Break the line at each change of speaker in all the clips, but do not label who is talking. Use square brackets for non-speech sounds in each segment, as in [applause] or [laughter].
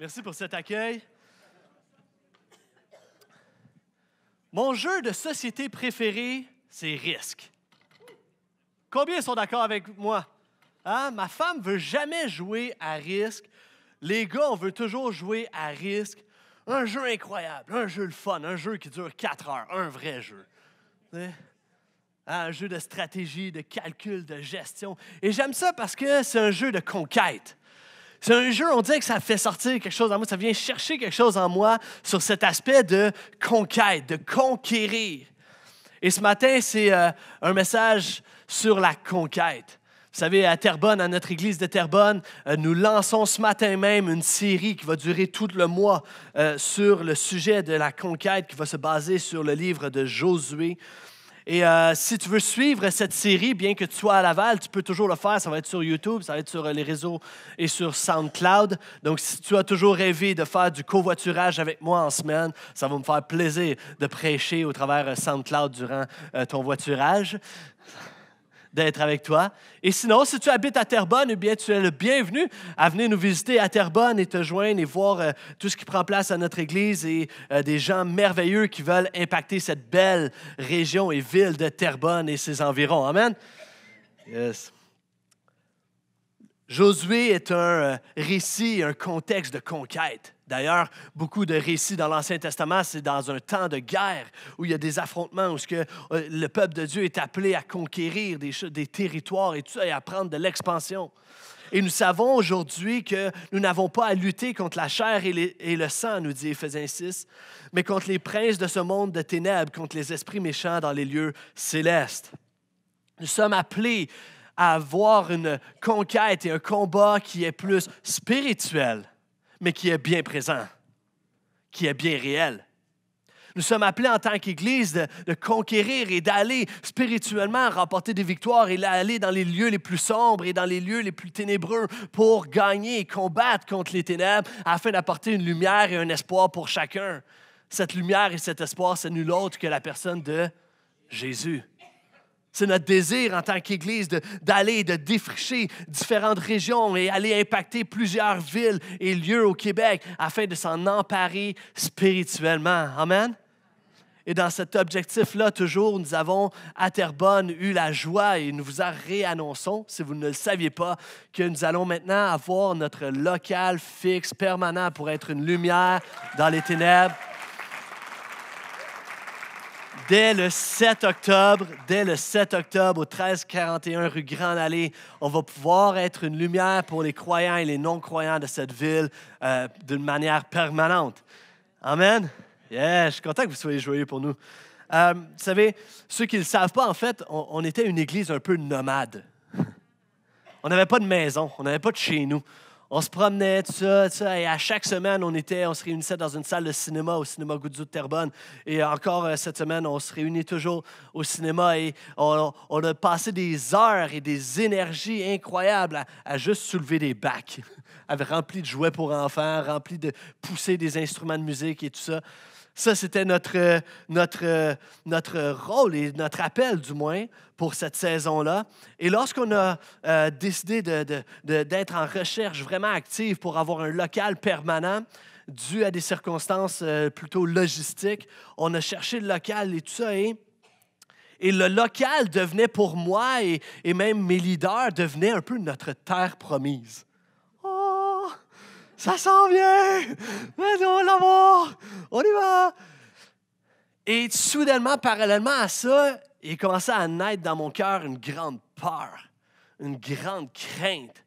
Merci pour cet accueil. Mon jeu de société préféré, c'est risque. Combien sont d'accord avec moi? Ah, Ma femme veut jamais jouer à risque. Les gars, on veut toujours jouer à risque. Un jeu incroyable, un jeu le fun, un jeu qui dure quatre heures, un vrai jeu. Hein, un jeu de stratégie, de calcul, de gestion. Et j'aime ça parce que c'est un jeu de conquête. C'est un jeu, on dirait que ça fait sortir quelque chose en moi, ça vient chercher quelque chose en moi sur cet aspect de conquête, de conquérir. Et ce matin, c'est euh, un message sur la conquête. Vous savez, à Terrebonne, à notre église de Terrebonne, euh, nous lançons ce matin même une série qui va durer tout le mois euh, sur le sujet de la conquête, qui va se baser sur le livre de Josué. Et euh, si tu veux suivre cette série, bien que tu sois à Laval, tu peux toujours le faire. Ça va être sur YouTube, ça va être sur euh, les réseaux et sur SoundCloud. Donc, si tu as toujours rêvé de faire du covoiturage avec moi en semaine, ça va me faire plaisir de prêcher au travers euh, SoundCloud durant ton voiturage d'être avec toi. Et sinon, si tu habites à Terrebonne, eh bien, tu es le bienvenu à venir nous visiter à Terrebonne et te joindre et voir euh, tout ce qui prend place à notre Église et euh, des gens merveilleux qui veulent impacter cette belle région et ville de Terrebonne et ses environs. Amen. Yes. Josué est un euh, récit, un contexte de conquête. D'ailleurs, beaucoup de récits dans l'Ancien Testament, c'est dans un temps de guerre où il y a des affrontements, où euh, le peuple de Dieu est appelé à conquérir des, territoires et tout ça, et à prendre de l'expansion. Et nous savons aujourd'hui que nous n'avons pas à lutter contre la chair et, et le sang, nous dit Éphésiens 6, mais contre les princes de ce monde de ténèbres, contre les esprits méchants dans les lieux célestes. Nous sommes appelés à avoir une conquête et un combat qui est plus spirituel mais qui est bien présent, qui est bien réel. Nous sommes appelés en tant qu'Église de, conquérir et d'aller spirituellement remporter des victoires et d'aller dans les lieux les plus sombres et dans les lieux les plus ténébreux pour gagner et combattre contre les ténèbres afin d'apporter une lumière et un espoir pour chacun. Cette lumière et cet espoir, c'est nul autre que la personne de Jésus. C'est notre désir en tant qu'Église d'aller, de, défricher différentes régions et aller impacter plusieurs villes et lieux au Québec afin de s'en emparer spirituellement. Amen. Et dans cet objectif-là, toujours, nous avons à Terrebonne eu la joie et nous vous en réannonçons, si vous ne le saviez pas, que nous allons maintenant avoir notre local fixe permanent pour être une lumière dans les ténèbres dès le 7 octobre, dès le 7 octobre au 1341 rue Grande Allée, on va pouvoir être une lumière pour les croyants et les non-croyants de cette ville euh, d'une manière permanente. Amen. Yeah, je suis content que vous soyez joyeux pour nous. Euh, vous savez, ceux qui ne le savent pas, en fait, on était une église un peu nomade. On n'avait pas de maison, on n'avait pas de chez nous on se promenait, tout ça, et à chaque semaine, on était, on se réunissait dans une salle de cinéma, au cinéma Goudzou de Terrebonne, et encore euh, cette semaine, on se réunit toujours au cinéma, et on, a passé des heures et des énergies incroyables à, juste soulever des bacs, [laughs] remplis de jouets pour enfants, remplis de pousser des instruments de musique et tout ça. Ça, c'était notre, euh, notre, euh, notre rôle et notre appel, du moins, pour cette saison-là. Et lorsqu'on a euh, décidé d'être en recherche vraiment active pour avoir un local permanent, dû à des circonstances plutôt logistiques, on a cherché le local et tout ça. Et, le local devenait pour moi et, et même mes leaders devenait un peu notre terre promise. Ça sent bien! mais on va l'avoir! On y va! Et soudainement, parallèlement à ça, il commençait à naître dans mon cœur une grande peur, une grande crainte,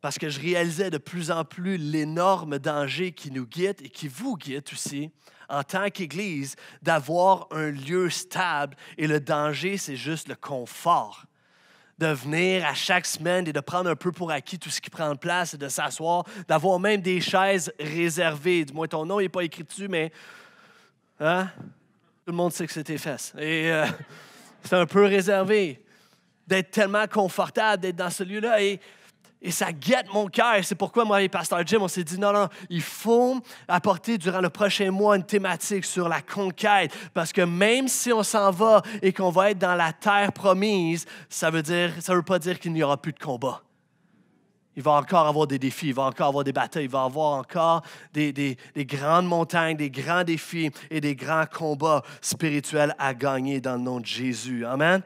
parce que je réalisais de plus en plus l'énorme danger qui nous guide et qui vous guette aussi en tant qu'Église d'avoir un lieu stable. Et le danger, c'est juste le confort de venir à chaque semaine et de prendre un peu pour acquis tout ce qui prend place et de s'asseoir, d'avoir même des chaises réservées. Du moins, ton nom n'est pas écrit dessus, mais hein? tout le monde sait que c'est tes fesses. Et euh, [laughs] c'est un peu réservé d'être tellement confortable d'être dans ce lieu-là. Et et ça guette mon cœur. C'est pourquoi moi et Pasteur Jim, on s'est dit, non, non, il faut apporter durant le prochain mois une thématique sur la conquête. Parce que même si on s'en va et qu'on va être dans la terre promise, ça veut dire, ça veut pas dire qu'il n'y aura plus de combat. Il va encore avoir des défis, il va encore avoir des batailles, il va avoir encore des, des grandes montagnes, des grands défis et des grands combats spirituels à gagner dans le nom de Jésus. Amen.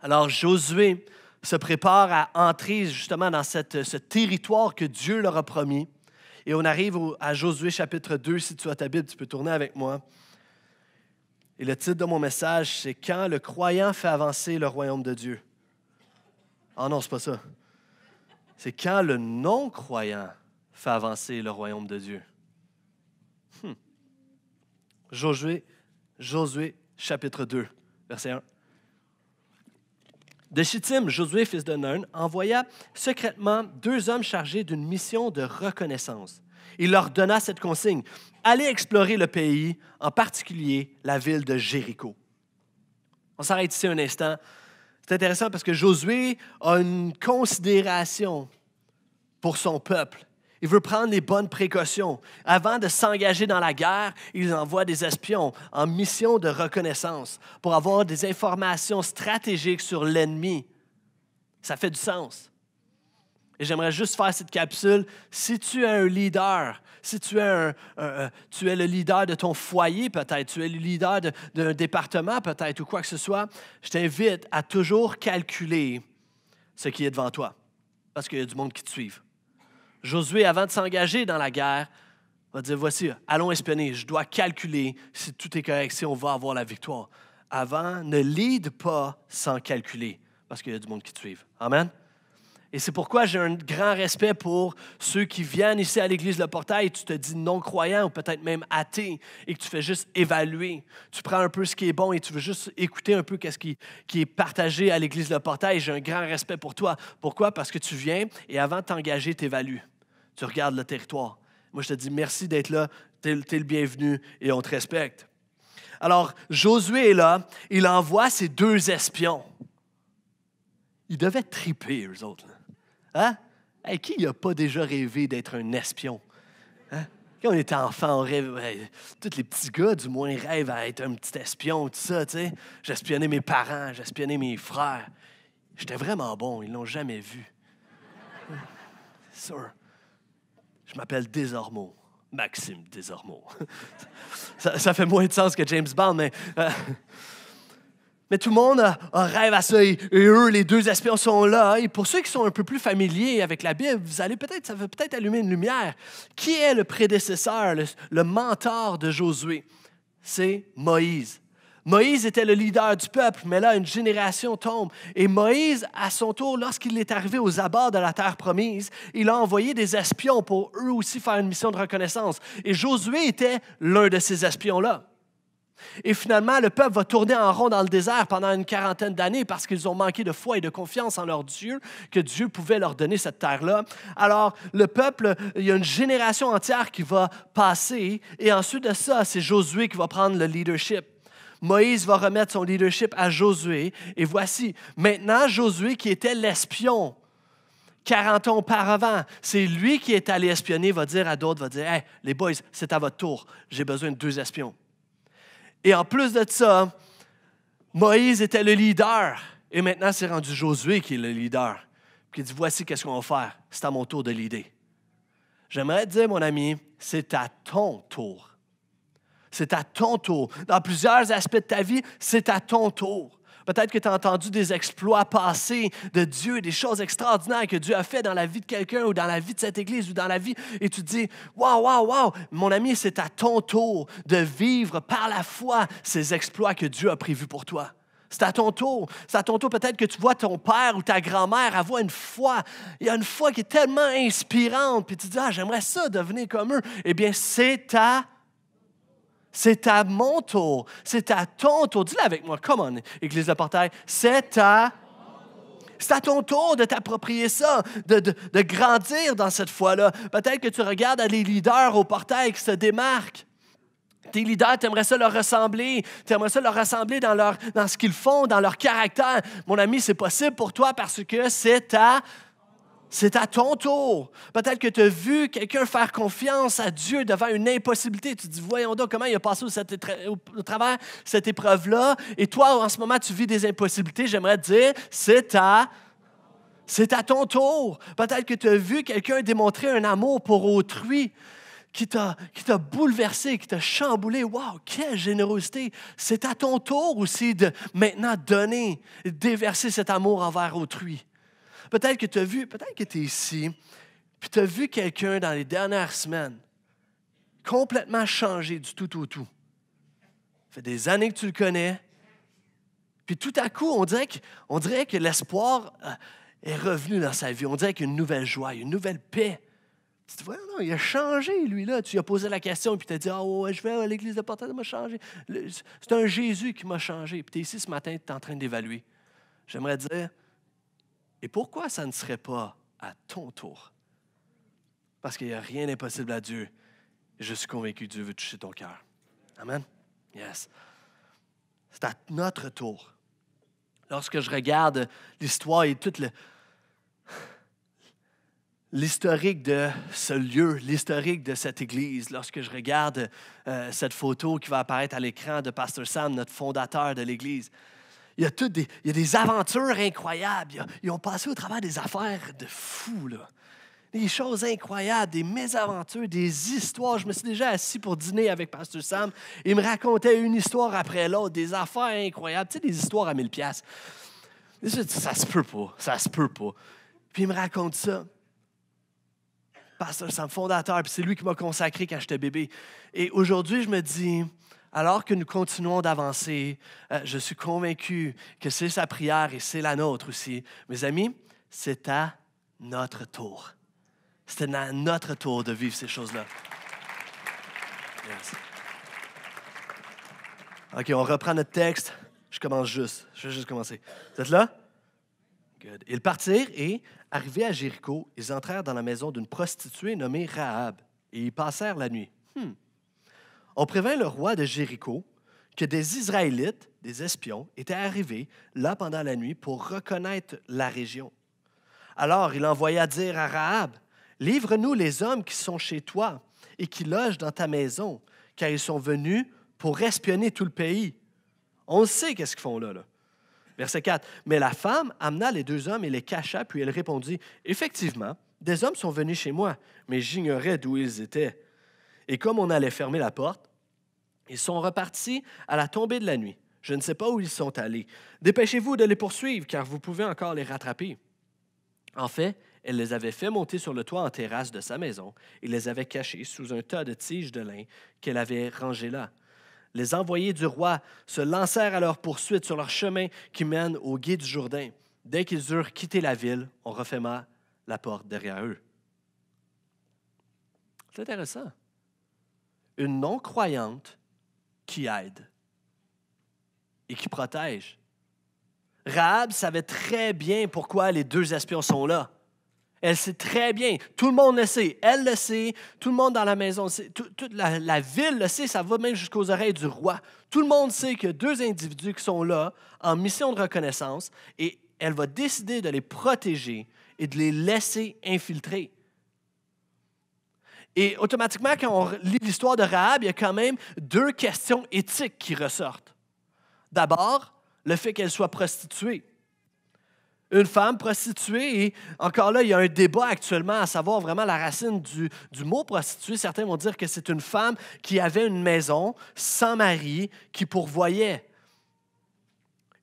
Alors Josué, se préparent à entrer justement dans cette, ce territoire que Dieu leur a promis. Et on arrive à Josué chapitre 2. Si tu as ta Bible, tu peux tourner avec moi. Et le titre de mon message, c'est Quand le croyant fait avancer le royaume de Dieu. Ah oh non, c'est pas ça. C'est quand le non-croyant fait avancer le royaume de Dieu. Hmm. Josué, Josué chapitre 2, verset 1 de Chittim, Josué, fils de Nun, envoya secrètement deux hommes chargés d'une mission de reconnaissance. Il leur donna cette consigne Allez explorer le pays, en particulier la ville de Jéricho. On s'arrête ici un instant. C'est intéressant parce que Josué a une considération pour son peuple. Il veut prendre les bonnes précautions. Avant de s'engager dans la guerre, il envoie des espions en mission de reconnaissance pour avoir des informations stratégiques sur l'ennemi. Ça fait du sens. Et j'aimerais juste faire cette capsule. Si tu es un leader, si tu es, tu es le leader de ton foyer peut-être, tu es le leader d'un département peut-être ou quoi que ce soit, je t'invite à toujours calculer ce qui est devant toi parce qu'il y a du monde qui te suit. Josué, avant de s'engager dans la guerre, va dire, voici, allons espionner, je dois calculer si tout est correct, si on va avoir la victoire. Avant, ne lead pas sans calculer, parce qu'il y a du monde qui te suive. Amen. Et c'est pourquoi j'ai un grand respect pour ceux qui viennent ici à l'église Le Portail tu te dis non-croyant ou peut-être même athée et que tu fais juste évaluer. Tu prends un peu ce qui est bon et tu veux juste écouter un peu ce qui, est partagé à l'église Le Portail. J'ai un grand respect pour toi. Pourquoi? Parce que tu viens et avant de t'engager, tu évalues. Tu regardes le territoire. Moi, je te dis merci d'être là. Tu es, le bienvenu et on te respecte. Alors, Josué est là. Il envoie ses deux espions. Ils devaient triper, eux autres. Hein? Hey, qui n'a pas déjà rêvé d'être un espion? Hein? Quand on était enfant, on rêve. tous les petits gars, du moins, rêvent à être un petit espion, tout ça, tu sais. J'espionnais mes parents, j'espionnais mes frères. J'étais vraiment bon, ils l'ont jamais vu. Hein? Sûr. Je m'appelle Desormeaux. Maxime Desormeaux. [laughs] ça, fait moins de sens que James Bond, mais. Euh, mais tout le monde a, rêve à ça. Et, eux, les deux espions sont là. Et pour ceux qui sont un peu plus familiers avec la Bible, vous allez peut-être, ça va peut-être allumer une lumière. Qui est le prédécesseur, le mentor de Josué? C'est Moïse. Moïse était le leader du peuple, mais là, une génération tombe. Et Moïse, à son tour, lorsqu'il est arrivé aux abords de la terre promise, il a envoyé des espions pour eux aussi faire une mission de reconnaissance. Et Josué était l'un de ces espions-là. Et finalement, le peuple va tourner en rond dans le désert pendant une quarantaine d'années parce qu'ils ont manqué de foi et de confiance en leur Dieu, que Dieu pouvait leur donner cette terre-là. Alors, le peuple, il y a une génération entière qui va passer, et ensuite de ça, c'est Josué qui va prendre le leadership. Moïse va remettre son leadership à Josué. Et voici, maintenant Josué qui était l'espion 40 ans auparavant, c'est lui qui est allé espionner, va dire à d'autres, va dire, hey, les boys, c'est à votre tour, j'ai besoin de deux espions. Et en plus de ça, Moïse était le leader. Et maintenant, c'est rendu Josué qui est le leader. Il dit, voici qu'est-ce qu'on va faire. C'est à mon tour de l'idée. J'aimerais te dire, mon ami, c'est à ton tour c'est à ton tour. Dans plusieurs aspects de ta vie, c'est à ton tour. Peut-être que tu as entendu des exploits passés de Dieu, des choses extraordinaires que Dieu a fait dans la vie de quelqu'un ou dans la vie de cette église ou dans la vie, et tu te dis Waouh, waouh, waouh, mon ami, c'est à ton tour de vivre par la foi ces exploits que Dieu a prévus pour toi. C'est à ton tour. C'est à ton tour peut-être que tu vois ton père ou ta grand-mère avoir une foi. Il y a une foi qui est tellement inspirante, puis tu te dis Ah, j'aimerais ça devenir comme eux. Eh bien, c'est à c'est à mon tour. C'est à ton tour. Dis-le avec moi. Come on, Église de Portail. C'est à c'est à ton tour de t'approprier ça, de, grandir dans cette foi-là. Peut-être que tu regardes à leaders au portail qui se démarquent. Tes leaders, t'aimerais ça leur ressembler. T'aimerais ça leur ressembler dans, leur, dans ce qu'ils font, dans leur caractère. Mon ami, c'est possible pour toi parce que c'est à c'est à ton tour. Peut-être que tu as vu quelqu'un faire confiance à Dieu devant une impossibilité. Tu te dis, voyons donc comment il a passé au, travers cette épreuve-là. Et toi, en ce moment, tu vis des impossibilités. J'aimerais te dire, c'est à c'est à ton tour. Peut-être que tu as vu quelqu'un démontrer un amour pour autrui qui t'a bouleversé, qui t'a chamboulé. Waouh, quelle générosité! C'est à ton tour aussi de maintenant donner, déverser cet amour envers autrui. Peut-être que tu as vu, peut-être que tu es ici, puis tu as vu quelqu'un dans les dernières semaines complètement changé du tout au tout. Ça fait des années que tu le connais. Puis tout à coup, on dirait que, l'espoir euh, est revenu dans sa vie. On dirait qu'il y a une nouvelle joie, une nouvelle paix. Tu te vois, non, il a changé, lui, là. Tu lui as posé la question, puis tu as dit, ah oh, ouais, je vais à l'église de Portail, m'a changé. C'est un Jésus qui m'a changé. Puis tu es ici ce matin, tu es en train d'évaluer. J'aimerais dire, et pourquoi ça ne serait pas à ton tour? Parce qu'il n'y a rien d'impossible à Dieu. Je suis convaincu que Dieu veut toucher ton cœur. Amen. Yes. C'est à notre tour. Lorsque je regarde l'histoire et tout le, l'historique de ce lieu, l'historique de cette église. Lorsque je regarde euh, cette photo qui va apparaître à l'écran de Pasteur Sam, notre fondateur de l'église, il y a toutes des, il y a des aventures incroyables. ils ont passé au travers des affaires de fou là. Des choses incroyables, des mésaventures, des histoires. Je me suis déjà assis pour dîner avec Pasteur Sam. Il me racontait une histoire après l'autre, des affaires incroyables. Tu sais, des histoires à 1000 piastres. Ça se peut pas, ça se peut pas. Puis il me raconte ça. Pasteur Sam, fondateur, puis c'est lui qui m'a consacré quand j'étais bébé. Et aujourd'hui, je me dis, alors que nous continuons d'avancer, euh, je suis convaincu que c'est sa prière et c'est la nôtre aussi. Mes amis, c'est à notre tour. C'est à notre tour de vivre ces choses-là. OK, on reprend notre texte. Je commence juste. Je vais juste commencer. Vous êtes là? Good. Ils partirent et, arrivés à Jéricho, ils entrèrent dans la maison d'une prostituée nommée Rahab et y passèrent la nuit. Hmm on prévint le roi de Jéricho que des Israélites, des espions, étaient arrivés là pendant la nuit pour reconnaître la région. Alors il envoya dire à Rahab, Livre-nous les hommes qui sont chez toi et qui logent dans ta maison, car ils sont venus pour espionner tout le pays. On sait qu'est-ce qu'ils font là, là. Verset 4. Mais la femme amena les deux hommes et les cacha, puis elle répondit, Effectivement, des hommes sont venus chez moi, mais j'ignorais d'où ils étaient. Et comme on allait fermer la porte, ils sont repartis à la tombée de la nuit. Je ne sais pas où ils sont allés. Dépêchez-vous de les poursuivre, car vous pouvez encore les rattraper. En fait, elle les avait fait monter sur le toit en terrasse de sa maison et les avait cachés sous un tas de tiges de lin qu'elle avait rangées là. Les envoyés du roi se lancèrent à leur poursuite sur leur chemin qui mène au gué du Jourdain. Dès qu'ils eurent quitté la ville, on referma la porte derrière eux. C'est intéressant une non-croyante qui aide et qui protège. Rahab savait très bien pourquoi les deux espions sont là. Elle sait très bien. Tout le monde le sait. Elle le sait. Tout le monde dans la maison le sait. toute la, ville le sait. Ça va même jusqu'aux oreilles du roi. Tout le monde sait que deux individus qui sont là en mission de reconnaissance et elle va décider de les protéger et de les laisser infiltrer. Et automatiquement, quand on lit l'histoire de Rahab, il y a quand même deux questions éthiques qui ressortent. D'abord, le fait qu'elle soit prostituée. Une femme prostituée, et encore là, il y a un débat actuellement à savoir vraiment la racine du, du mot prostituée. Certains vont dire que c'est une femme qui avait une maison sans mari qui pourvoyait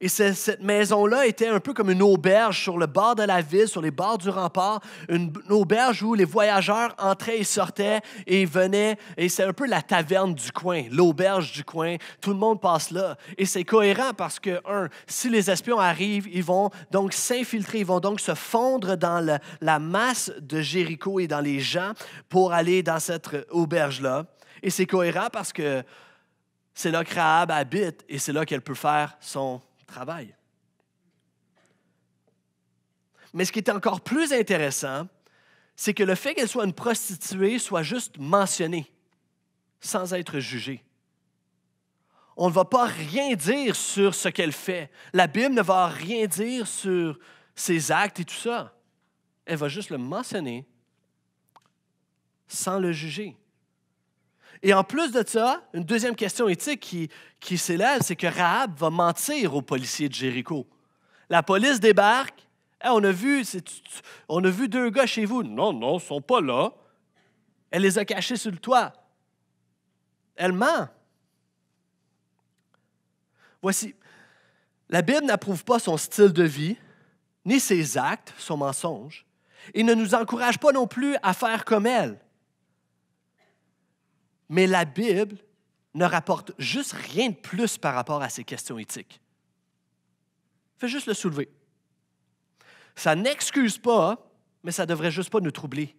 et cette maison-là était un peu comme une auberge sur le bord de la ville, sur les bords du rempart, une, auberge où les voyageurs entraient et sortaient et venaient. Et c'est un peu la taverne du coin, l'auberge du coin. Tout le monde passe là. Et c'est cohérent parce que, un, si les espions arrivent, ils vont donc s'infiltrer, ils vont donc se fondre dans la masse de Jéricho et dans les gens pour aller dans cette auberge-là. Et c'est cohérent parce que c'est là que Rahab habite et c'est là qu'elle peut faire son travail. Mais ce qui est encore plus intéressant, c'est que le fait qu'elle soit une prostituée soit juste mentionné, sans être jugé. On ne va pas rien dire sur ce qu'elle fait. La Bible ne va rien dire sur ses actes et tout ça. Elle va juste le mentionner sans le juger. Et en plus de ça, une deuxième question éthique qui, s'élève, c'est que Rahab va mentir aux policiers de Jéricho. La police débarque. Eh, on, a vu, on a vu deux gars chez vous. Non, non, ils sont pas là. Elle les a cachés sur le toit. Elle ment. Voici, la Bible n'approuve pas son style de vie, ni ses actes, son mensonge, et ne nous encourage pas non plus à faire comme elle mais la Bible ne rapporte juste rien de plus par rapport à ces questions éthiques. Fais juste le soulever. Ça n'excuse pas, mais ça devrait juste pas nous troubler.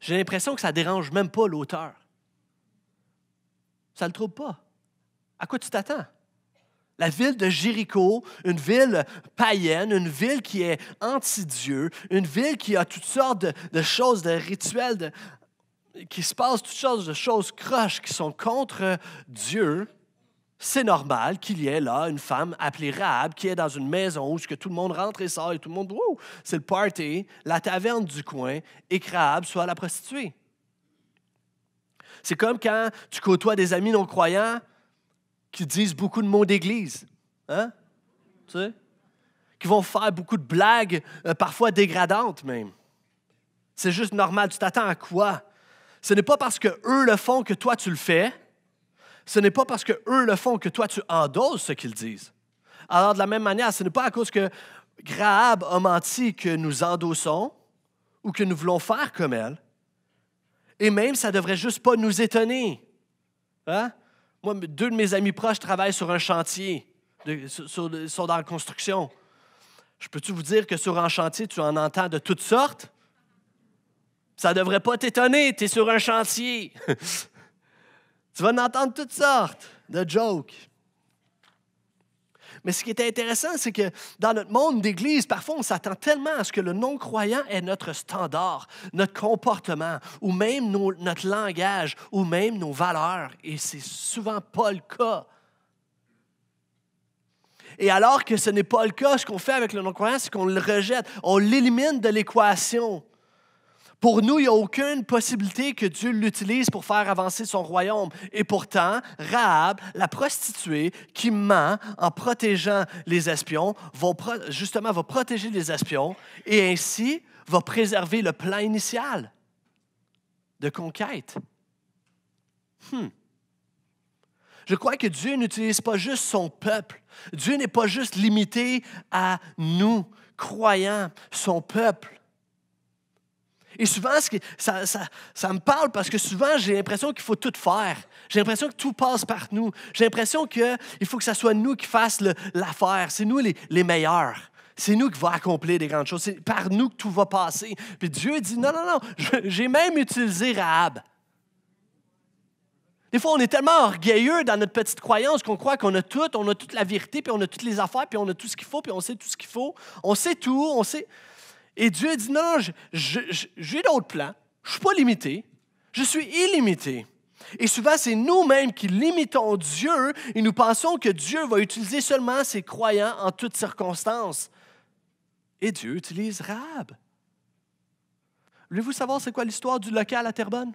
J'ai l'impression que ça dérange même pas l'auteur. Ça le trouble pas. À quoi tu t'attends? La ville de Jéricho, une ville païenne, une ville qui est anti-Dieu, une ville qui a toutes sortes de, de choses, de rituels, de, qu'il se passe toutes sortes de choses croches qui sont contre Dieu, c'est normal qu'il y ait là une femme appelée Rahab qui est dans une maison où tout le monde rentre et sort et tout le monde, c'est le party, la taverne du coin, et que Rahab soit la prostituée. C'est comme quand tu côtoies des amis non-croyants qui disent beaucoup de mots d'église. Hein? Tu sais? Qui vont faire beaucoup de blagues, euh, parfois dégradantes même. C'est juste normal. Tu t'attends à quoi? Ce n'est pas parce que eux le font que toi tu le fais. Ce n'est pas parce que eux le font que toi tu endosses ce qu'ils disent. Alors de la même manière, ce n'est pas à cause que Graab a menti que nous endossons ou que nous voulons faire comme elle. Et même, ça ne devrait juste pas nous étonner. Hein? Moi, deux de mes amis proches travaillent sur un chantier, de, sont dans la construction. Je peux-tu vous dire que sur un chantier, tu en entends de toutes sortes? Ça ne devrait pas t'étonner, tu es sur un chantier. [laughs] tu vas en entendre toutes sortes de jokes. Mais ce qui est intéressant, c'est que dans notre monde d'Église, parfois, on s'attend tellement à ce que le non-croyant est notre standard, notre comportement, ou même notre langage, ou même nos valeurs. Et c'est souvent pas le cas. Et alors que ce n'est pas le cas, ce qu'on fait avec le non-croyant, c'est qu'on le rejette, on l'élimine de l'équation. Pour nous, il n'y a aucune possibilité que Dieu l'utilise pour faire avancer son royaume. Et pourtant, Rahab, la prostituée qui ment en protégeant les espions, justement va protéger les espions et ainsi va préserver le plan initial de conquête. Hmm. Je crois que Dieu n'utilise pas juste son peuple. Dieu n'est pas juste limité à nous, croyants, son peuple. Et souvent, ça, me parle parce que souvent, j'ai l'impression qu'il faut tout faire. J'ai l'impression que tout passe par nous. J'ai l'impression qu'il faut que ce soit nous qui fassions l'affaire. C'est nous les, meilleurs. C'est nous qui va accomplir des grandes choses. C'est par nous que tout va passer. Puis Dieu dit non, non, non. J'ai même utilisé Rahab. Des fois, on est tellement orgueilleux dans notre petite croyance qu'on croit qu'on a tout, on a toute la vérité, puis on a toutes les affaires, puis on a tout ce qu'il faut, puis on sait tout ce qu'il faut. On sait tout, on sait. Et Dieu dit, non, j'ai d'autres plans. Je ne suis pas limité. Je suis illimité. Et souvent, c'est nous-mêmes qui limitons Dieu et nous pensons que Dieu va utiliser seulement ses croyants en toutes circonstances. Et Dieu utilise Rab. Voulez-vous savoir c'est quoi l'histoire du local à Terrebonne?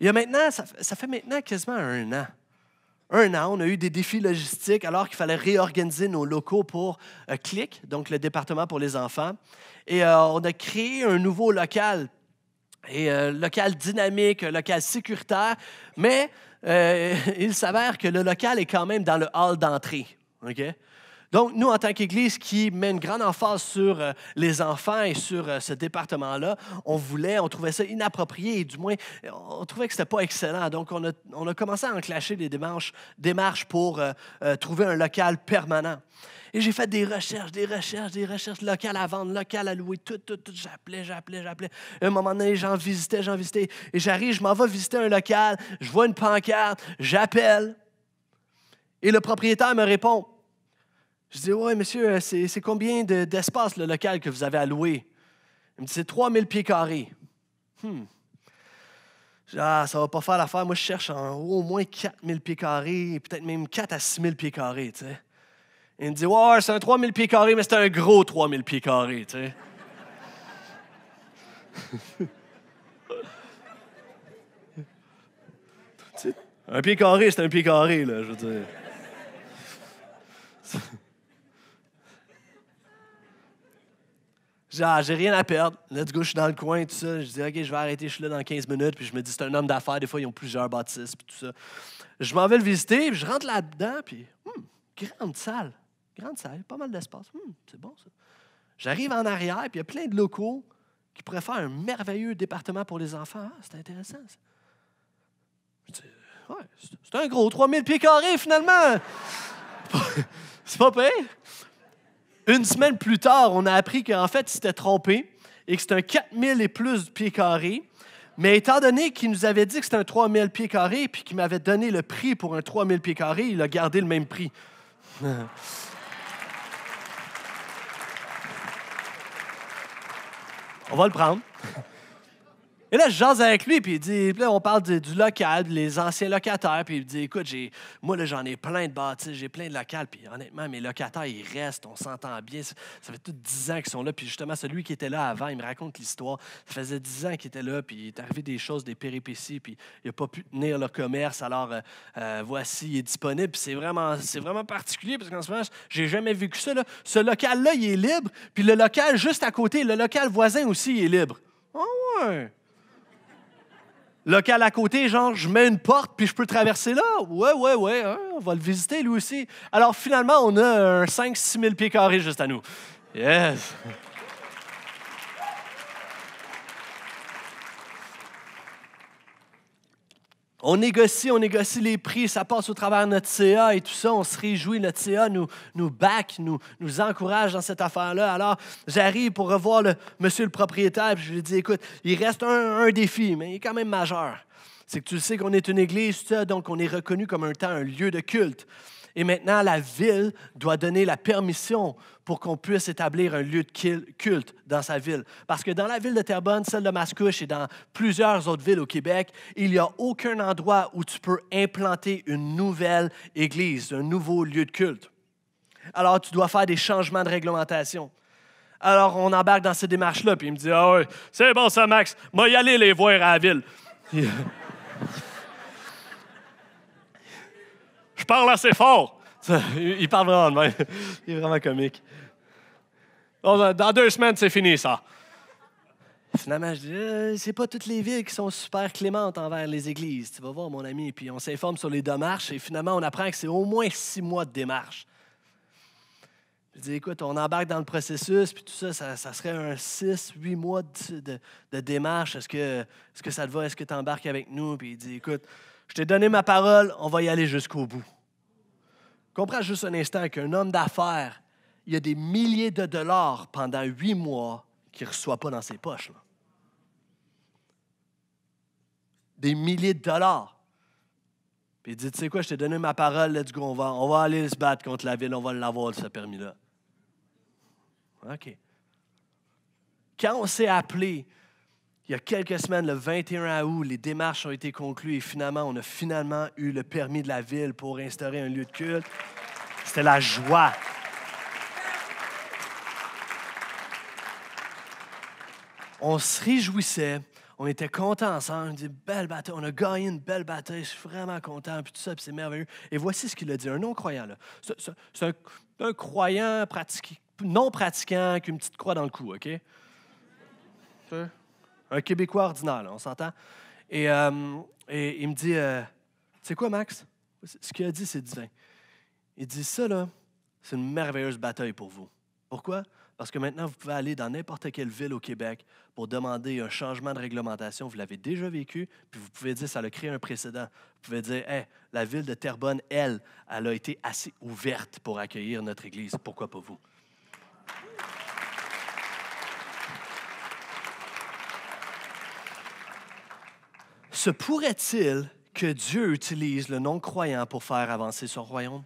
Il y a maintenant, ça, ça fait maintenant quasiment un an un an, on a eu des défis logistiques alors qu'il fallait réorganiser nos locaux pour euh, CLIC, donc le département pour les enfants. Et euh, on a créé un nouveau local, et euh, local dynamique, local sécuritaire, mais [laughs] il s'avère que le local est quand même dans le hall d'entrée. OK donc, nous, en tant qu'Église qui met une grande emphase sur euh, les enfants et sur euh, ce département-là, on voulait, on trouvait ça inapproprié, et du moins, on trouvait que ce n'était pas excellent. Donc, on a, commencé à enclasher des démarches, pour euh, trouver un local permanent. Et j'ai fait des recherches, des recherches, des recherches locales à vendre, locales à louer, tout, tout, tout. J'appelais, j'appelais, j'appelais. À un moment donné, j'en visitais, j'en visitais. Et j'arrive, je m'en vais visiter un local, je vois une pancarte, j'appelle. Et le propriétaire me répond je dis, ouais, monsieur, euh, c'est combien d'espace le local que vous avez alloué? Il me dit, c'est 3000 pieds carrés. Hmm. Je dis, ah, ça va pas faire l'affaire. Moi, je cherche en au moins 4000 pieds carrés, peut-être même 4 à 6000 pieds carrés, tu sais. Il me dit, ouais, c'est un 3000 pieds carrés, mais c'est un gros 3000 pieds carrés, tu sais. [laughs] un pied carré, c'est un pied carré, là, je veux dire. j'ai rien à perdre. Let's gauche, je suis dans le coin, tout ça. Je dis, OK, je vais arrêter, je suis là dans 15 minutes. Puis je me dis, c'est un homme d'affaires. Des fois, ils ont plusieurs bâtisses, puis tout ça. Je m'en vais le visiter, puis je rentre là-dedans, puis hum, grande salle. Grande salle, pas mal d'espace. Hum, c'est bon, ça. J'arrive en arrière, puis il y a plein de locaux qui pourraient faire un merveilleux département pour les enfants. Ah, c'est intéressant, ça. Je dis, ouais, c'est un gros 3000 pieds carrés, finalement. [laughs] c'est pas payé. Une semaine plus tard, on a appris qu'en fait, il s'était trompé et que c'était un 4000 et plus de pieds carrés. Mais étant donné qu'il nous avait dit que c'était un 3000 pieds carrés puis qu'il m'avait donné le prix pour un 3000 pieds carrés, il a gardé le même prix. [laughs] on va le prendre. Et là, je jase avec lui, puis il dit, on parle du, local, les anciens locataires, puis il dit, écoute, j'ai, moi, là, j'en ai plein de bâtis, j'ai plein de locales, puis honnêtement, mes locataires, ils restent, on s'entend bien. Ça, fait tout dix ans qu'ils sont là, puis justement, celui qui était là avant, il me raconte l'histoire. Ça faisait dix ans qu'il était là, puis il est arrivé des choses, des péripéties, puis il n'a pas pu tenir le commerce, alors euh, euh, voici, il est disponible, puis c'est vraiment, c'est vraiment particulier, parce qu'en ce moment, j'ai jamais vécu ça. Là. Ce local-là, il est libre, puis le local juste à côté, le local voisin aussi, il est libre. Oh, ouais! local à côté, genre, je mets une porte puis je peux traverser là. Ouais, ouais, ouais, hein, on va le visiter lui aussi. Alors finalement, on a un 5-6 000 pieds carrés juste à nous. Yes! on négocie, on négocie les prix, ça passe au travers de notre CA et tout ça, on se réjouit, notre CA nous, nous back, nous, nous encourage dans cette affaire-là. Alors, j'arrive pour revoir le monsieur le propriétaire, je lui dis, écoute, il reste un, un défi, mais il est quand même majeur. C'est que tu sais qu'on est une église, donc on est reconnu comme un temps, un lieu de culte. Et maintenant, la ville doit donner la permission pour qu'on puisse établir un lieu de culte dans sa ville. Parce que dans la ville de Terrebonne, celle de Mascouche et dans plusieurs autres villes au Québec, il n'y a aucun endroit où tu peux implanter une nouvelle église, un nouveau lieu de culte. Alors, tu dois faire des changements de réglementation. Alors, on embarque dans ces démarches-là, puis il me dit Ah oui, c'est bon ça, Max, moi y aller les voir à la ville. [laughs] parle assez fort. il parle vraiment de même. Il est vraiment comique. Dans deux semaines, c'est fini, ça. Finalement, je dis, euh, c'est pas toutes les villes qui sont super clémentes envers les églises. Tu vas voir, mon ami. Puis on s'informe sur les démarches et finalement, on apprend que c'est au moins six mois de démarche. Je dis, écoute, on embarque dans le processus, puis tout ça, ça, serait un six, huit mois de, démarche. Est-ce que, est -ce que ça te va? Est-ce que tu embarques avec nous? Puis il dit, écoute, je t'ai donné ma parole, on va y aller jusqu'au bout. Comprends juste un instant qu'un homme d'affaires, il y a des milliers de dollars pendant huit mois qu'il ne reçoit pas dans ses poches. Des milliers de dollars. Puis il dit, tu sais quoi, je t'ai donné ma parole, let's go, on va, on va aller se battre contre la ville, on va l'avoir, ce permis-là. OK. Quand on s'est appelé il y a quelques semaines, le 21 août, les démarches ont été conclues et finalement, on a finalement eu le permis de la ville pour instaurer un lieu de culte. C'était la joie. On se réjouissait, on était contents ensemble, on dit belle bataille, on a gagné une belle bataille, je suis vraiment content, puis tout ça, puis c'est merveilleux. Et voici ce qu'il a dit, un non-croyant, là. C'est un, croyant non pratiquant qui a une petite croix dans le cou, OK? un Québécois ordinaire, on s'entend. Euh, et, il me dit, c'est euh, quoi, Max? Ce qu'il a dit, c'est divin. Il dit, ça, là, c'est une merveilleuse bataille pour vous. Pourquoi? Parce que maintenant, vous pouvez aller dans n'importe quelle ville au Québec pour demander un changement de réglementation. Vous l'avez déjà vécu, puis vous pouvez dire, ça a créé un précédent. Vous pouvez dire, Hé, la ville de Terrebonne, elle, elle a été assez ouverte pour accueillir notre Église. Pourquoi pas vous? Se pourrait-il que Dieu utilise le non-croyant pour faire avancer son royaume?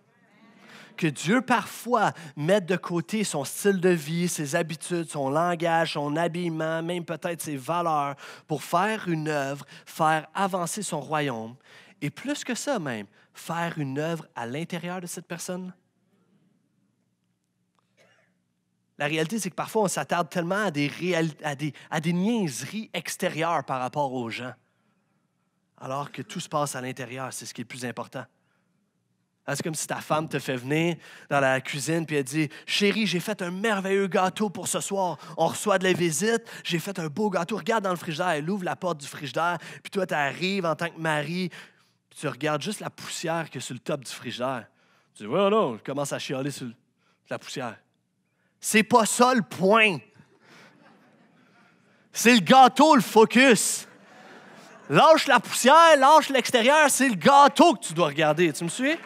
que Dieu parfois mette de côté son style de vie, ses habitudes, son langage, son habillement, même peut-être ses valeurs, pour faire une œuvre, faire avancer son royaume, et plus que ça même, faire une œuvre à l'intérieur de cette personne. La réalité, c'est que parfois, on s'attarde tellement à des, à à des niaiseries extérieures par rapport aux gens alors que tout se passe à l'intérieur. C'est ce qui est le plus important. Ah, c'est comme si ta femme te fait venir dans la cuisine puis elle dit Chérie, j'ai fait un merveilleux gâteau pour ce soir. On reçoit de la visite, j'ai fait un beau gâteau. Regarde dans le frigidaire. Elle ouvre la porte du frigidaire, puis toi, tu arrives en tant que mari, tu regardes juste la poussière qui sur le top du frigidaire. Tu dis Oui, non, je commence à chialer sur la poussière. C'est pas ça le point. C'est le gâteau, le focus. Lâche la poussière, lâche l'extérieur, c'est le gâteau que tu dois regarder. Tu me suis?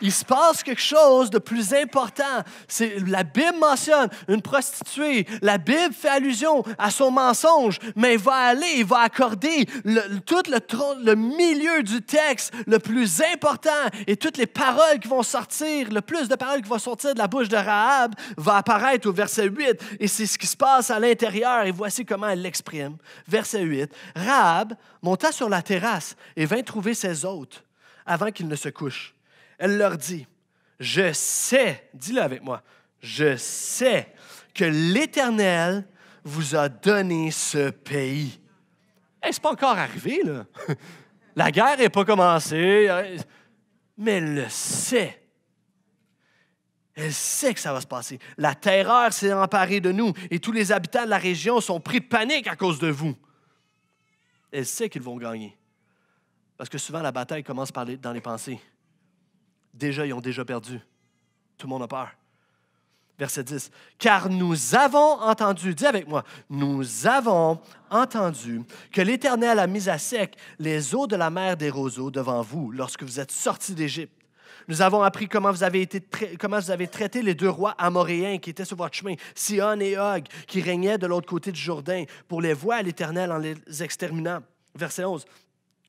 il se passe quelque chose de plus important. C'est, la Bible mentionne une prostituée. La Bible fait allusion à son mensonge, mais il va aller, il va accorder tout le, le milieu du texte le plus important et toutes les paroles qui vont sortir, le plus de paroles qui vont sortir de la bouche de Rahab va apparaître au verset 8 et c'est ce qui se passe à l'intérieur et voici comment elle l'exprime. Verset 8. Rahab monta sur la terrasse et vint trouver ses hôtes avant qu'ils ne se couchent. Elle leur dit, je sais, dis-le avec moi, je sais que l'Éternel vous a donné ce pays. est c'est pas encore arrivé, là. [laughs] La guerre n'est pas commencée, hein. mais elle le sait. Elle sait que ça va se passer. La terreur s'est emparée de nous et tous les habitants de la région sont pris de panique à cause de vous. Elle sait qu'ils vont gagner. Parce que souvent, la bataille commence par dans les pensées. Déjà, ils ont déjà perdu. Tout le monde a peur. Verset 10. Car nous avons entendu, dis avec moi, nous avons entendu que l'Éternel a mis à sec les eaux de la mer des roseaux devant vous lorsque vous êtes sortis d'Égypte. Nous avons appris comment vous, avez été comment vous avez traité les deux rois amoréens qui étaient sur votre chemin, Sion et Og, qui régnaient de l'autre côté du Jourdain, pour les voies à l'Éternel en les exterminant. Verset 11.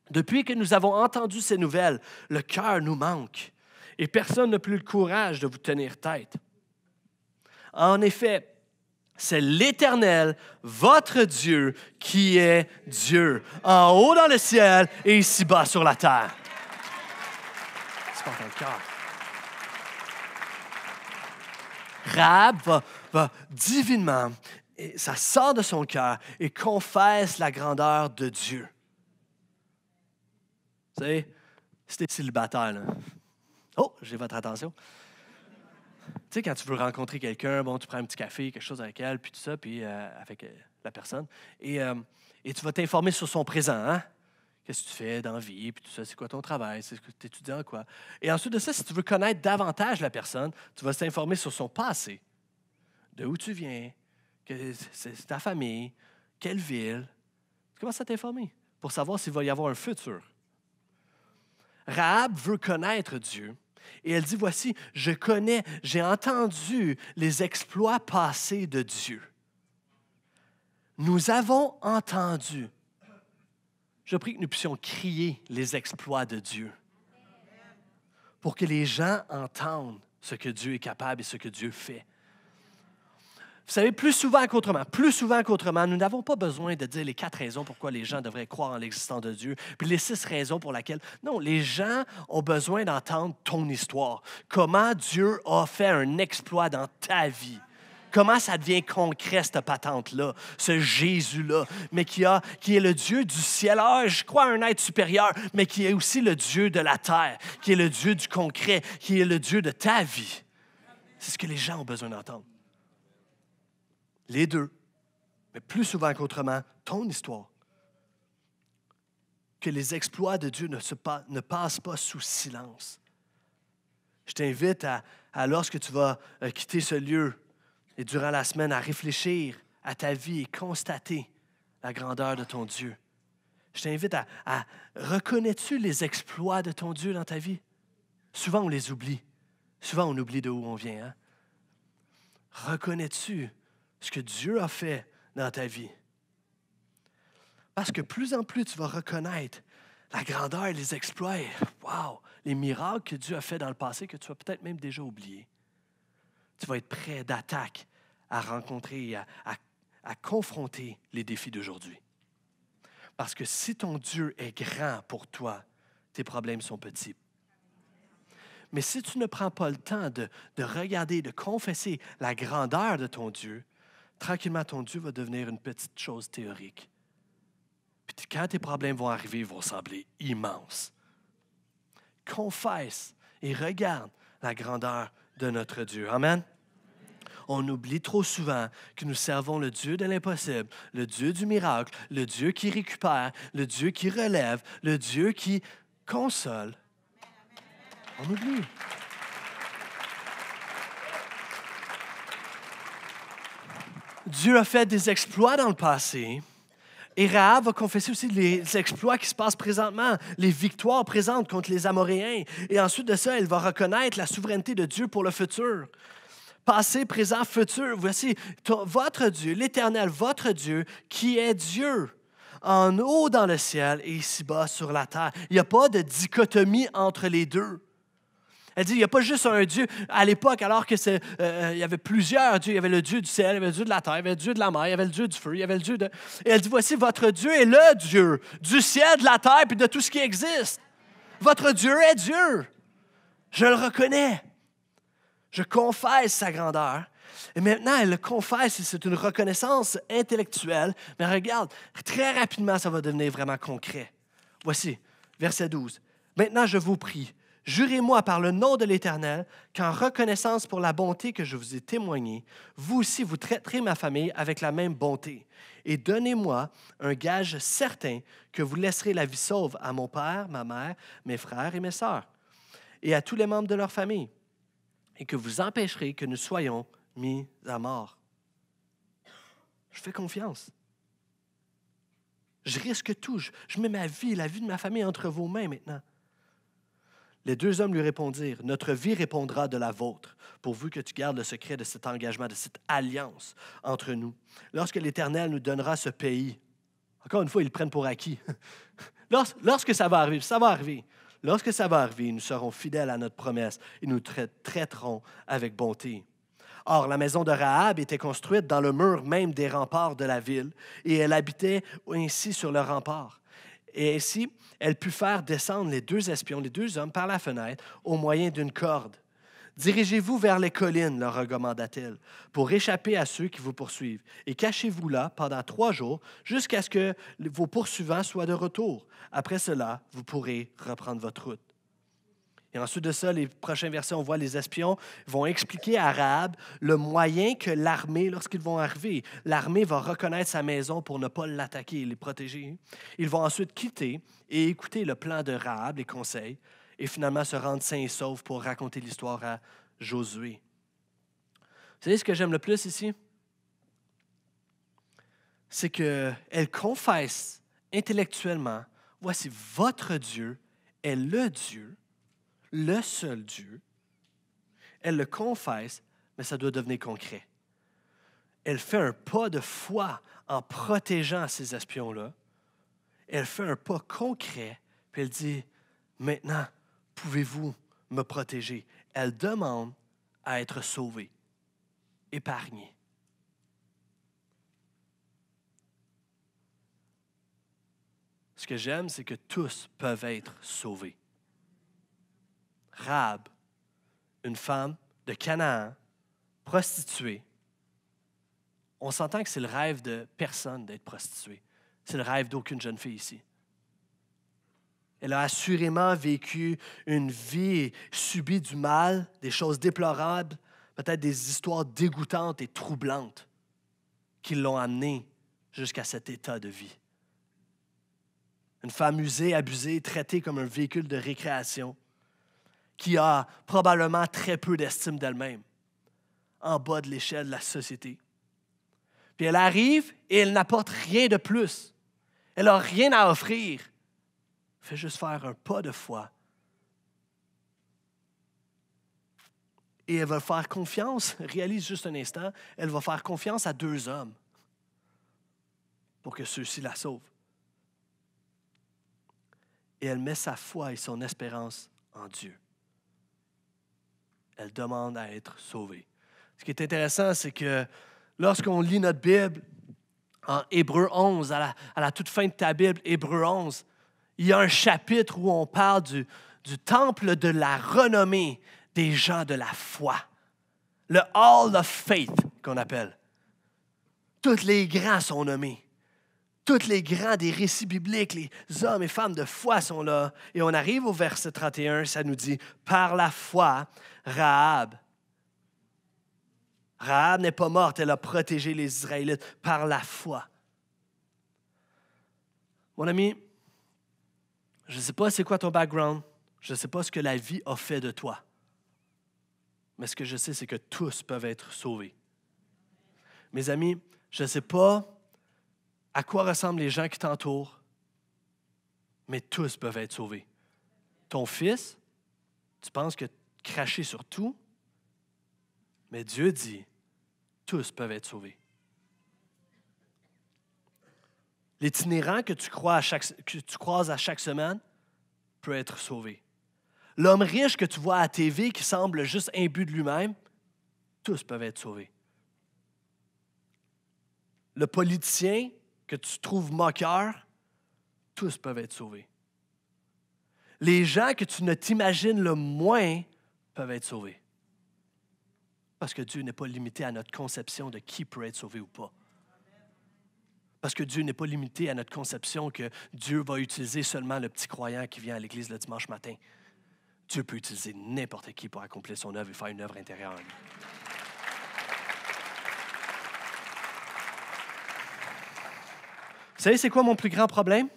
Depuis que nous avons entendu ces nouvelles, le cœur nous manque et personne n'a plus le courage de vous tenir tête. En effet, c'est l'Éternel, votre Dieu, qui est Dieu, en haut dans le ciel et ici bas sur la terre. C'est pas le cœur. Rab va, divinement, ça sort de son cœur et confesse la grandeur de Dieu. Vous savez, c'était célibataire, là. Oh, j'ai votre attention. tu sais, quand tu veux rencontrer quelqu'un, bon, tu prends un petit café, quelque chose avec elle, puis tout ça, puis euh, avec euh, la personne. Euh, et, tu vas t'informer sur son présent, hein? Qu'est-ce que tu fais dans la vie, puis tout ça, c'est quoi ton travail, c'est que tu étudies quoi. Et ensuite de ça, si tu veux connaître davantage la personne, tu vas t'informer sur son passé. De où tu viens, c'est ta famille, quelle ville. Tu commences à t'informer pour savoir s'il va y avoir un futur. Rahab veut connaître Dieu. Et elle dit, voici, je connais, j'ai entendu les exploits passés de Dieu. Nous avons entendu. Je prie que nous puissions crier les exploits de Dieu pour que les gens entendent ce que Dieu est capable et ce que Dieu fait. Vous savez, plus souvent qu'autrement, plus souvent qu'autrement, nous n'avons pas besoin de dire les quatre raisons pourquoi les gens devraient croire en l'existence de Dieu, puis les six raisons pour lesquelles. Non, les gens ont besoin d'entendre ton histoire. Comment Dieu a fait un exploit dans ta vie. Comment ça devient concret, cette patente-là, ce Jésus-là, mais qui, a, qui est le Dieu du ciel. Ah, je crois un être supérieur, mais qui est aussi le Dieu de la terre, qui est le Dieu du concret, qui est le Dieu de ta vie. C'est ce que les gens ont besoin d'entendre les deux, mais plus souvent qu'autrement, ton histoire. Que les exploits de Dieu ne, passent pas sous silence. Je t'invite à, lorsque tu vas euh, quitter ce lieu et durant la semaine, à réfléchir à ta vie et constater la grandeur de ton Dieu. Je t'invite à, reconnais-tu les exploits de ton Dieu dans ta vie? Souvent, on les oublie. Souvent, on oublie de où on vient. Hein? Reconnais-tu ce que Dieu a fait dans ta vie. Parce que plus en plus, tu vas reconnaître la grandeur et les exploits, waouh, les miracles que Dieu a fait dans le passé que tu as peut-être même déjà oublié. Tu vas être prêt d'attaque à rencontrer à, confronter les défis d'aujourd'hui. Parce que si ton Dieu est grand pour toi, tes problèmes sont petits. Mais si tu ne prends pas le temps de regarder, de confesser la grandeur de ton Dieu, tranquillement, ton Dieu va devenir une petite chose théorique. Puis quand tes problèmes vont arriver, ils vont sembler immenses. Confesse et regarde la grandeur de notre Dieu. Amen. On oublie trop souvent que nous servons le Dieu de l'impossible, le Dieu du miracle, le Dieu qui récupère, le Dieu qui relève, le Dieu qui console. On oublie. Dieu a fait des exploits dans le passé. Et Rahab va confesser aussi les exploits qui se passent présentement, les victoires présentes contre les Amoréens. Et ensuite de ça, elle va reconnaître la souveraineté de Dieu pour le futur. Passé, présent, futur. Voici votre Dieu, l'Éternel, votre Dieu, qui est Dieu en haut dans le ciel et ici-bas sur la terre. Il n'y a pas de dichotomie entre les deux. Elle dit, il n'y a pas juste un Dieu. À l'époque, alors que c'est, euh, euh, il y avait plusieurs dieux, il y avait le Dieu du ciel, il y avait le Dieu de la terre, il y avait le Dieu de la mer, il y avait le Dieu du feu, il y avait le Dieu de... Et elle dit, voici, votre Dieu est le Dieu du ciel, de la terre, puis de tout ce qui existe. Votre Dieu est Dieu. Je le reconnais. Je confesse sa grandeur. Et maintenant, elle le confesse c'est une reconnaissance intellectuelle. Mais regarde, très rapidement, ça va devenir vraiment concret. Voici, verset 12. Maintenant, je vous prie, Jurez-moi par le nom de l'Éternel qu'en reconnaissance pour la bonté que je vous ai témoignée, vous aussi vous traiterez ma famille avec la même bonté. Et donnez-moi un gage certain que vous laisserez la vie sauve à mon père, ma mère, mes frères et mes sœurs, et à tous les membres de leur famille, et que vous empêcherez que nous soyons mis à mort. Je fais confiance. Je risque tout. Je, mets ma vie, la vie de ma famille entre vos mains maintenant. Les deux hommes lui répondirent, Notre vie répondra de la vôtre, pourvu que tu gardes le secret de cet engagement, de cette alliance entre nous. Lorsque l'Éternel nous donnera ce pays, encore une fois, ils le prennent pour acquis. [laughs] lorsque ça va arriver, ça va arriver. Lorsque ça va arriver, nous serons fidèles à notre promesse et nous traiterons avec bonté. Or, la maison de Rahab était construite dans le mur même des remparts de la ville, et elle habitait ainsi sur le rempart. Et ainsi, elle put faire descendre les deux espions, les deux hommes, par la fenêtre au moyen d'une corde. Dirigez-vous vers les collines, leur recommanda-t-elle, pour échapper à ceux qui vous poursuivent, et cachez-vous là pendant trois jours jusqu'à ce que vos poursuivants soient de retour. Après cela, vous pourrez reprendre votre route. Et ensuite de ça, les prochains versets, on voit les espions vont expliquer à Rahab le moyen que l'armée, lorsqu'ils vont arriver, l'armée va reconnaître sa maison pour ne pas l'attaquer et les protéger. Ils vont ensuite quitter et écouter le plan de Rahab, les conseils, et finalement se rendre sains et saufs pour raconter l'histoire à Josué. Vous savez ce que j'aime le plus ici? C'est qu'elle confesse intellectuellement, voici votre Dieu est le Dieu le seul Dieu. Elle le confesse, mais ça doit devenir concret. Elle fait un pas de foi en protégeant ces espions-là. Elle fait un pas concret, puis elle dit, maintenant, pouvez-vous me protéger? Elle demande à être sauvée, épargnée. Ce que j'aime, c'est que tous peuvent être sauvés. Rabe, une femme de Canaan, prostituée. On s'entend que c'est le rêve de personne d'être prostituée. C'est le rêve d'aucune jeune fille ici. Elle a assurément vécu une vie subi du mal, des choses déplorables, peut-être des histoires dégoûtantes et troublantes qui l'ont amenée jusqu'à cet état de vie. Une femme usée, abusée, traitée comme un véhicule de récréation qui a probablement très peu d'estime d'elle-même, en bas de l'échelle de la société. Puis elle arrive et elle n'apporte rien de plus. Elle n'a rien à offrir. Elle Fait juste faire un pas de foi. Et elle va faire confiance, réalise juste un instant, elle va faire confiance à deux hommes pour que ceux-ci la sauvent. Et elle met sa foi et son espérance en Dieu. Elle demande à être sauvée. Ce qui est intéressant, c'est que lorsqu'on lit notre Bible, en Hébreu 11, à la, toute fin de ta Bible, Hébreu 11, il y a un chapitre où on parle du, du temple de la renommée des gens de la foi, le Hall of Faith qu'on appelle. Toutes les grâces sont nommées. Tous les grands des récits bibliques, les hommes et femmes de foi sont là. Et on arrive au verset 31, ça nous dit, par la foi, Rahab. Rahab n'est pas morte, elle a protégé les Israélites par la foi. Mon ami, je ne sais pas c'est quoi ton background, je ne sais pas ce que la vie a fait de toi, mais ce que je sais, c'est que tous peuvent être sauvés. Mes amis, je ne sais pas à quoi ressemblent les gens qui t'entourent, mais tous peuvent être sauvés. Ton fils, tu penses que cracher sur tout, mais Dieu dit, tous peuvent être sauvés. L'itinérant que, tu crois à chaque, que tu croises à chaque semaine peut être sauvé. L'homme riche que tu vois à TV qui semble juste imbu de lui-même, tous peuvent être sauvés. Le politicien que tu trouves moqueur, tous peuvent être sauvés. Les gens que tu ne t'imagines le moins peuvent être sauvés. Parce que Dieu n'est pas limité à notre conception de qui peut être sauvé ou pas. Parce que Dieu n'est pas limité à notre conception que Dieu va utiliser seulement le petit croyant qui vient à l'Église le dimanche matin. Dieu peut utiliser n'importe qui pour accomplir son œuvre et faire une œuvre intérieure en lui. Vous savez, c'est quoi mon plus grand problème?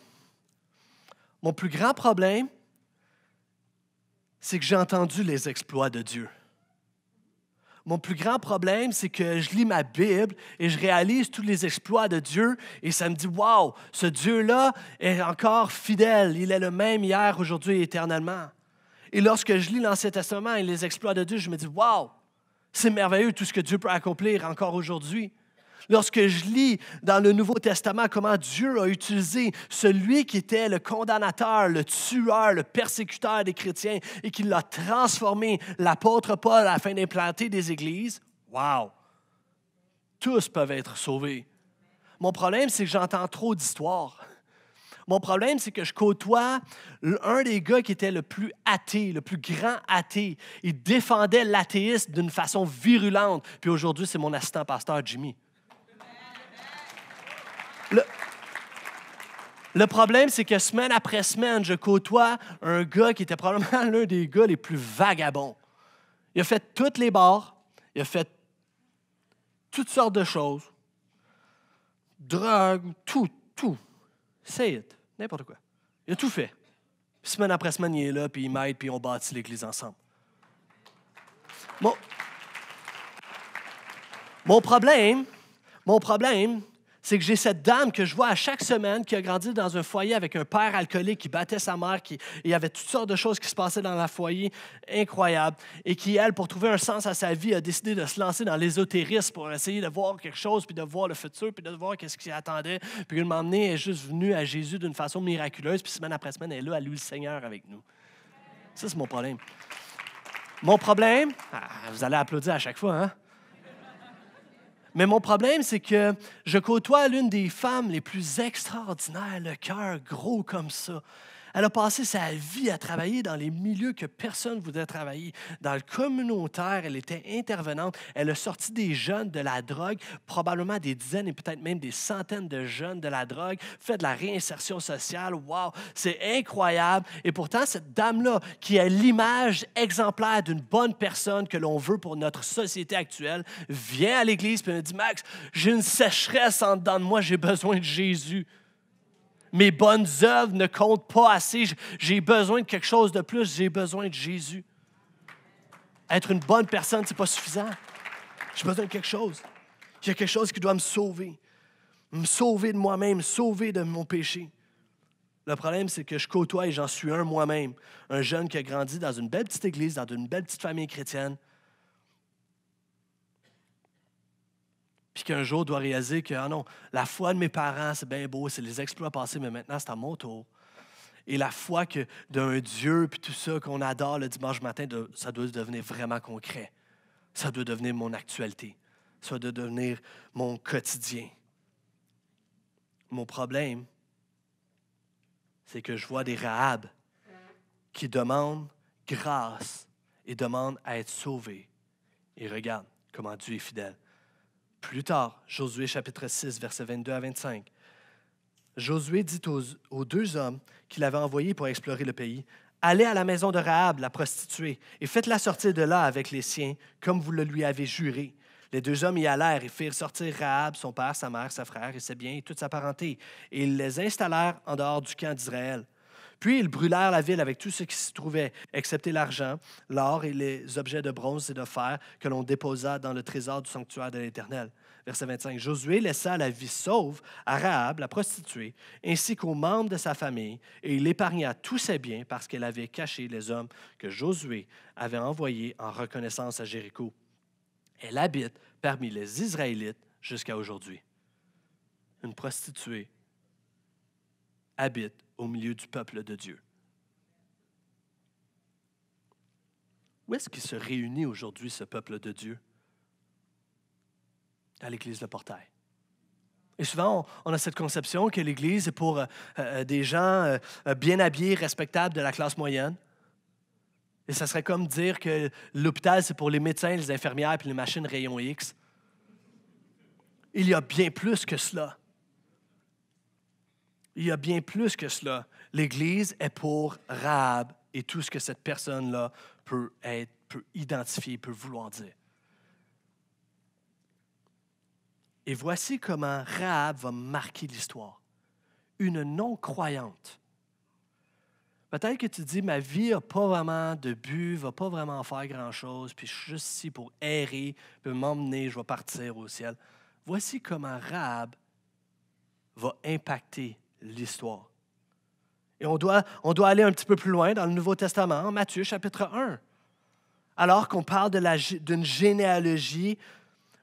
Mon plus grand problème, c'est que j'ai entendu les exploits de Dieu. Mon plus grand problème, c'est que je lis ma Bible et je réalise tous les exploits de Dieu et ça me dit, Wow, ce Dieu-là est encore fidèle. Il est le même hier, aujourd'hui et éternellement. Et lorsque je lis l'Ancien Testament et les exploits de Dieu, je me dis, Wow, c'est merveilleux tout ce que Dieu peut accomplir encore aujourd'hui lorsque je lis dans le Nouveau Testament comment Dieu a utilisé celui qui était le condamnateur, le tueur, le persécuteur des chrétiens et qu'il l'a transformé, l'apôtre Paul, afin d'implanter des églises, wow! Tous peuvent être sauvés. Mon problème, c'est que j'entends trop d'histoires. Mon problème, c'est que je côtoie un des gars qui était le plus athée, le plus grand athée. Il défendait l'athéisme d'une façon virulente. Puis aujourd'hui, c'est mon assistant pasteur Jimmy. Le, problème, c'est que semaine après semaine, je côtoie un gars qui était probablement [laughs] l'un des gars les plus vagabonds. Il a fait toutes les bars, il a fait toutes sortes de choses. Drogue, tout, tout. Say it, n'importe quoi. Il a tout fait. Semaine après semaine, il est là, puis il m'aide, puis on bâtit l'Église ensemble. Mon, mon problème, mon problème, c'est que j'ai cette dame que je vois à chaque semaine qui a grandi dans un foyer avec un père alcoolique qui battait sa mère, qui, il y avait toutes sortes de choses qui se passaient dans la foyer, incroyable, et qui, elle, pour trouver un sens à sa vie, a décidé de se lancer dans l'ésotérisme pour essayer de voir quelque chose, puis de voir le futur, puis de voir qu'est-ce qui attendait. Puis une m'emmener est juste venue à Jésus d'une façon miraculeuse, puis semaine après semaine, elle est là, à louer le Seigneur avec nous. Ça, c'est mon problème. Mon problème, ah, vous allez applaudir à chaque fois, hein? Mais mon problème, c'est que je côtoie l'une des femmes les plus extraordinaires, le cœur gros comme ça. Elle a passé sa vie à travailler dans les milieux que personne ne voudrait travailler. Dans le communautaire, elle était intervenante. Elle a sorti des jeunes de la drogue, probablement des dizaines et peut-être même des centaines de jeunes de la drogue, fait de la réinsertion sociale. Waouh, c'est incroyable. Et pourtant, cette dame-là, qui est l'image exemplaire d'une bonne personne que l'on veut pour notre société actuelle, vient à l'église et me dit, Max, j'ai une sécheresse en dedans de moi, j'ai besoin de Jésus mes bonnes œuvres ne comptent pas assez. J'ai besoin de quelque chose de plus. J'ai besoin de Jésus. Être une bonne personne, n'est pas suffisant. J'ai besoin de quelque chose. Il y a quelque chose qui doit me sauver. Me sauver de moi-même, sauver de mon péché. Le problème, c'est que je côtoie et j'en suis un moi-même. Un jeune qui a grandi dans une belle petite église, dans une belle petite famille chrétienne. puis qu'un jour doit réaliser que, ah non, la foi de mes parents, c'est bien beau, c'est les exploits passés, mais maintenant, c'est à mon tour. Et la foi que d'un Dieu, puis tout ça qu'on adore le dimanche matin, ça doit devenir vraiment concret. Ça doit devenir mon actualité. Ça doit devenir mon quotidien. Mon problème, c'est que je vois des Rahab qui demandent grâce et demandent à être sauvés. Et regarde comment Dieu est fidèle. Plus tard, Josué chapitre 6, versets 22 à 25. Josué dit aux, deux hommes qu'il avait envoyés pour explorer le pays, Allez à la maison de Rahab, la prostituée, et faites-la sortir de là avec les siens, comme vous le lui avez juré. Les deux hommes y allèrent et firent sortir Rahab, son père, sa mère, sa frère et ses biens et toute sa parenté, et ils les installèrent en dehors du camp d'Israël. Puis ils brûlèrent la ville avec tout ce qui s'y trouvait, excepté l'argent, l'or et les objets de bronze et de fer que l'on déposa dans le trésor du sanctuaire de l'Éternel. Verset 25. Josué laissa la vie sauve à Rahab, la prostituée, ainsi qu'aux membres de sa famille, et il épargna tous ses biens parce qu'elle avait caché les hommes que Josué avait envoyés en reconnaissance à Jéricho. Elle habite parmi les Israélites jusqu'à aujourd'hui. Une prostituée habite au milieu du peuple de Dieu. Où est-ce qu'il se réunit aujourd'hui, ce peuple de Dieu? À l'église de Portail. Et souvent, on, a cette conception que l'Église est pour euh, euh, des gens euh, bien habillés, respectables de la classe moyenne. Et ça serait comme dire que l'hôpital, c'est pour les médecins, les infirmières et les machines rayon X. Il y a bien plus que cela il y a bien plus que cela. L'Église est pour Rahab et tout ce que cette personne-là peut être, peut identifier, peut vouloir dire. Et voici comment Rahab va marquer l'histoire. Une non-croyante. Peut-être que tu dis, ma vie n'a pas vraiment de but, va pas vraiment faire grand-chose, puis je suis juste ici pour errer, puis m'emmener, je vais partir au ciel. Voici comment Rahab va impacter l'histoire. Et on doit, on doit aller un petit peu plus loin dans le Nouveau Testament, en Matthieu chapitre 1. Alors qu'on parle d'une généalogie,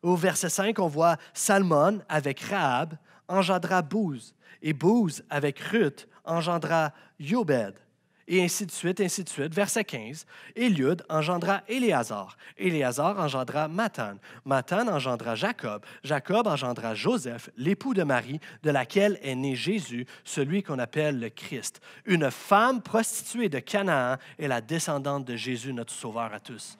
au verset 5, on voit Salmon avec Rahab engendra Bouz, et Bouz avec Ruth engendra Yobed et ainsi de suite, ainsi de suite. Verset 15. Éliud engendra Éléazar. Éléazar engendra Matan. Matan engendra Jacob. Jacob engendra Joseph, l'époux de Marie, de laquelle est né Jésus, celui qu'on appelle le Christ. Une femme prostituée de Canaan est la descendante de Jésus, notre Sauveur à tous.